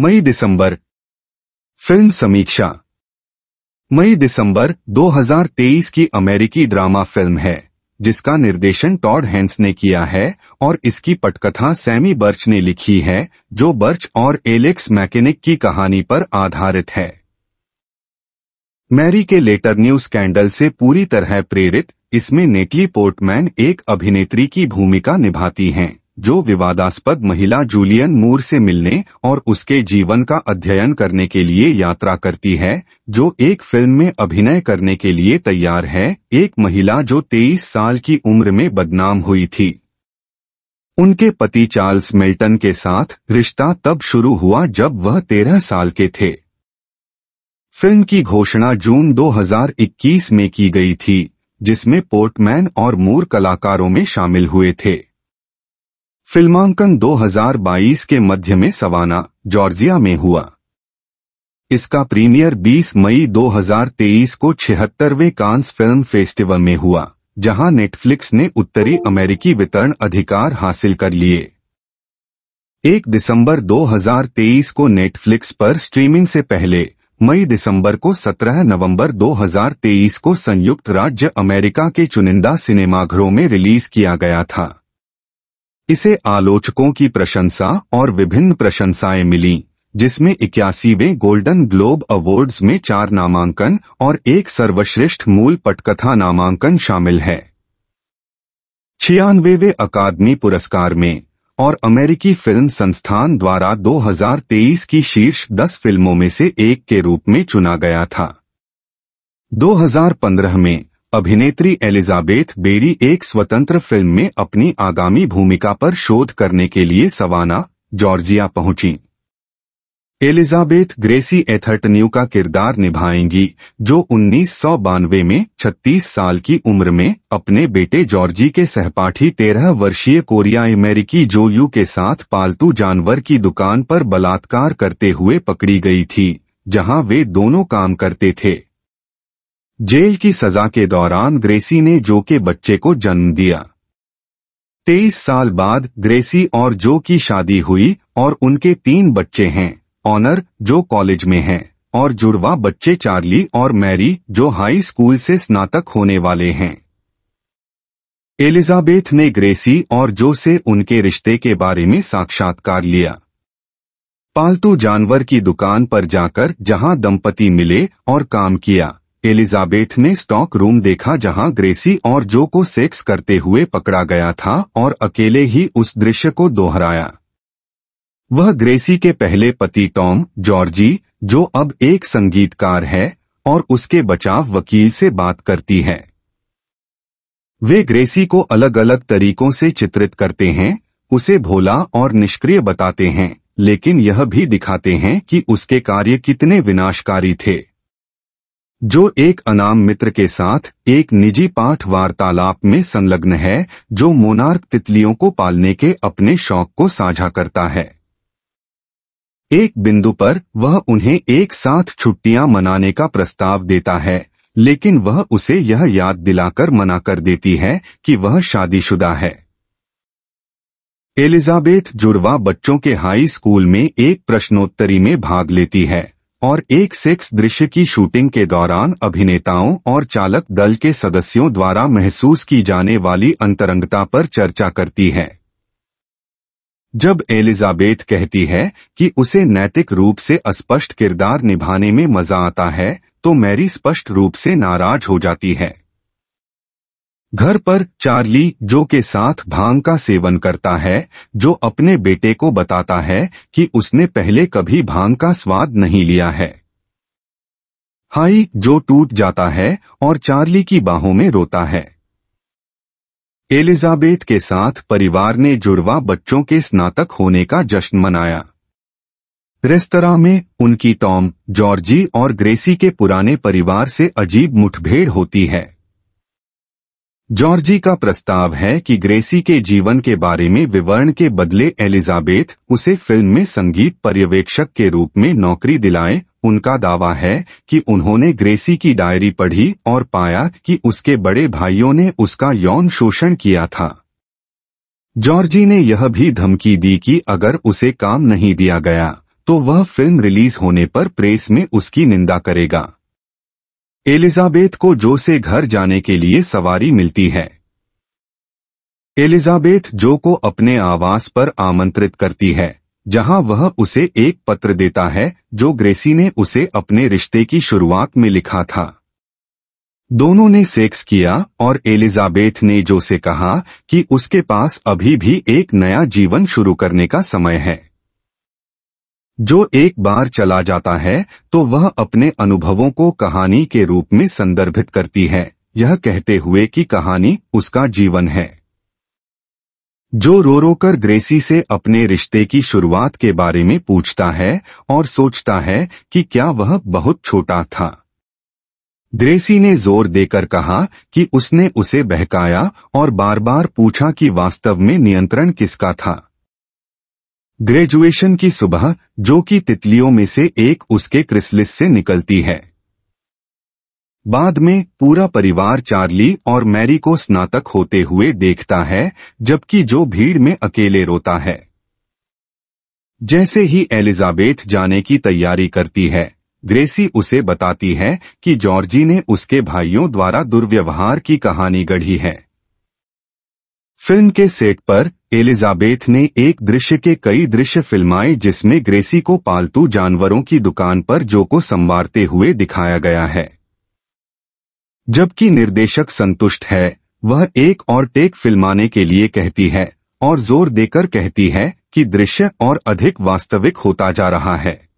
मई दिसंबर film समीक्षा मई दिसंबर 2023 की अमेरिकी ड्रामा फिल्म है जिसका निर्देशन टॉड हैंस ने किया है और इसकी पटकथा सैमी बर्च ने लिखी है जो बर्च और एलेक्स मैकेनिक की कहानी पर आधारित है मैरी के लेटर न्यू स्कैंडल से पूरी तरह प्रेरित इसमें नेटली पोर्टमैन एक अभिनेत्री की भूमिका निभाती हैं जो विवादास्पद महिला जूलियन मूर से मिलने और उसके जीवन का अध्ययन करने के लिए यात्रा करती है जो एक फिल्म में अभिनय करने के लिए तैयार है एक महिला जो 23 साल की उम्र में बदनाम हुई थी उनके पति चार्ल्स मिल्टन के साथ रिश्ता तब शुरू हुआ जब वह 13 साल के थे फिल्म की घोषणा जून 2021 में की गई थी जिसमें पोर्टमैन और मूर कलाकारों में शामिल हुए थे फिल्मांकन 2022 के मध्य में सवाना जॉर्जिया में हुआ इसका प्रीमियर 20 मई 2023 को छिहत्तरवें कांस फिल्म फेस्टिवल में हुआ जहां नेटफ्लिक्स ने उत्तरी अमेरिकी वितरण अधिकार हासिल कर लिए एक दिसंबर 2023 को नेटफ्लिक्स पर स्ट्रीमिंग से पहले मई दिसंबर को 17 नवंबर 2023 को संयुक्त राज्य अमेरिका के चुनिंदा सिनेमाघरों में रिलीज किया गया था इसे आलोचकों की प्रशंसा और विभिन्न प्रशंसाएं मिली जिसमें इक्यासीवें गोल्डन ग्लोब अवार्ड्स में चार नामांकन और एक सर्वश्रेष्ठ मूल पटकथा नामांकन शामिल है छियानवेवे अकादमी पुरस्कार में और अमेरिकी फिल्म संस्थान द्वारा 2023 की शीर्ष 10 फिल्मों में से एक के रूप में चुना गया था 2015 में अभिनेत्री एलिजाबेथ बेरी एक स्वतंत्र फिल्म में अपनी आगामी भूमिका पर शोध करने के लिए सवाना जॉर्जिया पहुंची एलिजाबेथ ग्रेसी एथर्टन्यू का किरदार निभाएंगी जो उन्नीस में 36 साल की उम्र में अपने बेटे जॉर्जी के सहपाठी 13 वर्षीय कोरिया अमेरिकी जोयू के साथ पालतू जानवर की दुकान पर बलात्कार करते हुए पकड़ी गई थी जहां वे दोनों काम करते थे जेल की सजा के दौरान ग्रेसी ने जो के बच्चे को जन्म दिया तेईस साल बाद ग्रेसी और जो की शादी हुई और उनके तीन बच्चे हैं ऑनर जो कॉलेज में हैं और जुड़वा बच्चे चार्ली और मैरी जो हाई स्कूल से स्नातक होने वाले हैं एलिजाबेथ ने ग्रेसी और जो से उनके रिश्ते के बारे में साक्षात्कार लिया पालतू जानवर की दुकान पर जाकर जहां दंपति मिले और काम किया एलिजाबेथ ने स्टॉक रूम देखा जहां ग्रेसी और जो को सेक्स करते हुए पकड़ा गया था और अकेले ही उस दृश्य को दोहराया वह ग्रेसी के पहले पति टॉम जॉर्जी जो अब एक संगीतकार है और उसके बचाव वकील से बात करती है वे ग्रेसी को अलग अलग तरीकों से चित्रित करते हैं उसे भोला और निष्क्रिय बताते हैं लेकिन यह भी दिखाते हैं कि उसके कार्य कितने विनाशकारी थे जो एक अनाम मित्र के साथ एक निजी पाठ वार्तालाप में संलग्न है जो मोनार्क तितलियों को पालने के अपने शौक को साझा करता है एक बिंदु पर वह उन्हें एक साथ छुट्टियां मनाने का प्रस्ताव देता है लेकिन वह उसे यह याद दिलाकर मना कर देती है कि वह शादीशुदा है एलिजाबेथ जुड़वा बच्चों के हाई स्कूल में एक प्रश्नोत्तरी में भाग लेती है और एक सेक्स दृश्य की शूटिंग के दौरान अभिनेताओं और चालक दल के सदस्यों द्वारा महसूस की जाने वाली अंतरंगता पर चर्चा करती है जब एलिजाबेथ कहती है कि उसे नैतिक रूप से अस्पष्ट किरदार निभाने में मजा आता है तो मैरी स्पष्ट रूप से नाराज हो जाती है घर पर चार्ली जो के साथ भांग का सेवन करता है जो अपने बेटे को बताता है कि उसने पहले कभी भांग का स्वाद नहीं लिया है हाई जो टूट जाता है और चार्ली की बाहों में रोता है एलिजाबेथ के साथ परिवार ने जुड़वा बच्चों के स्नातक होने का जश्न मनाया रेस्तरा में उनकी टॉम जॉर्जी और ग्रेसी के पुराने परिवार से अजीब मुठभेड़ होती है जॉर्जी का प्रस्ताव है कि ग्रेसी के जीवन के बारे में विवरण के बदले एलिजाबेथ उसे फिल्म में संगीत पर्यवेक्षक के रूप में नौकरी दिलाए उनका दावा है कि उन्होंने ग्रेसी की डायरी पढ़ी और पाया कि उसके बड़े भाइयों ने उसका यौन शोषण किया था जॉर्जी ने यह भी धमकी दी कि अगर उसे काम नहीं दिया गया तो वह फिल्म रिलीज होने पर प्रेस में उसकी निंदा करेगा एलिजाबेथ को जो से घर जाने के लिए सवारी मिलती है एलिजाबेथ जो को अपने आवास पर आमंत्रित करती है जहां वह उसे एक पत्र देता है जो ग्रेसी ने उसे अपने रिश्ते की शुरुआत में लिखा था दोनों ने सेक्स किया और एलिजाबेथ ने जो से कहा कि उसके पास अभी भी एक नया जीवन शुरू करने का समय है जो एक बार चला जाता है तो वह अपने अनुभवों को कहानी के रूप में संदर्भित करती है यह कहते हुए कि कहानी उसका जीवन है जो रो रो कर ग्रेसी से अपने रिश्ते की शुरुआत के बारे में पूछता है और सोचता है कि क्या वह बहुत छोटा था ग्रेसी ने जोर देकर कहा कि उसने उसे बहकाया और बार बार पूछा कि वास्तव में नियंत्रण किसका था ग्रेजुएशन की सुबह जो कि तितलियों में से एक उसके क्रिसलिस से निकलती है बाद में पूरा परिवार चार्ली और मैरी को स्नातक होते हुए देखता है जबकि जो भीड़ में अकेले रोता है जैसे ही एलिजाबेथ जाने की तैयारी करती है ग्रेसी उसे बताती है कि जॉर्जी ने उसके भाइयों द्वारा दुर्व्यवहार की कहानी गढ़ी है फिल्म के सेट पर एलिजाबेथ ने एक दृश्य के कई दृश्य फिल्माए जिसमें ग्रेसी को पालतू जानवरों की दुकान पर जो को संवारते हुए दिखाया गया है जबकि निर्देशक संतुष्ट है वह एक और टेक फिल्माने के लिए कहती है और जोर देकर कहती है कि दृश्य और अधिक वास्तविक होता जा रहा है